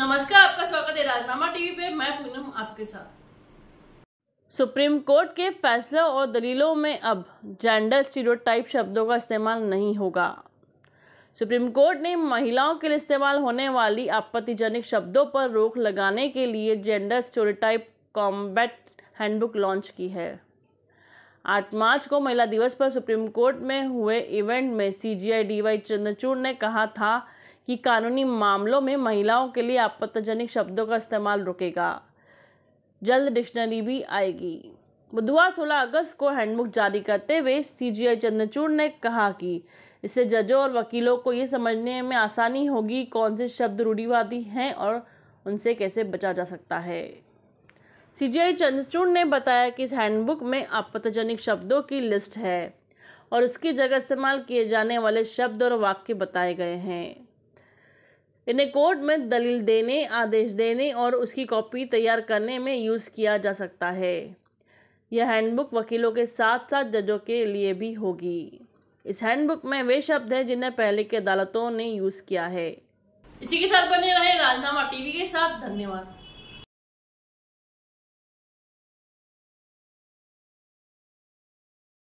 नमस्कार आपका स्वागत है राजनामा टीवी पे मैं पूनम आपके साथ सुप्रीम कोर्ट के फैसलों और दलीलों में अब जेंडर स्टीरियोटाइप शब्दों का इस्तेमाल नहीं होगा सुप्रीम कोर्ट ने महिलाओं के लिए इस्तेमाल होने वाली आपत्तिजनक शब्दों पर रोक लगाने के लिए gender stereotype combat handbook launch की है आठ मार्च को महिला दिवस पर सुप्रीम कोर्ट में हुए इवेंट में C J I D Y Chandrachud ने कहा था कि कानूनी मामलों में महिलाओं के लिए आपत्तिजनक शब्दों का इस्तेमाल रुकेगा जल्द डिक्शनरी भी आएगी बुधवार 16 अगस्त को हैंडबुक जारी करते हुए सी जी आई चंद्रचूड़ ने कहा कि इससे जजों और वकीलों को ये समझने में आसानी होगी कौन से शब्द रूढ़ीवादी हैं और उनसे कैसे बचा जा सकता है सी जी आई चंद्रचूड़ ने बताया कि इस हैंडबुक में आपत्तिजनक शब्दों की लिस्ट है और उसकी जगह इस्तेमाल किए जाने वाले शब्द और वाक्य बताए गए हैं इन्हें कोर्ट में दलील देने आदेश देने और उसकी कॉपी तैयार करने में यूज़ किया जा सकता है यह हैंडबुक वकीलों के साथ साथ जजों के लिए भी होगी इस हैंडबुक में वे शब्द हैं जिन्हें पहले की अदालतों ने यूज़ किया है इसी के साथ बने रहे राजनामा टीवी के साथ धन्यवाद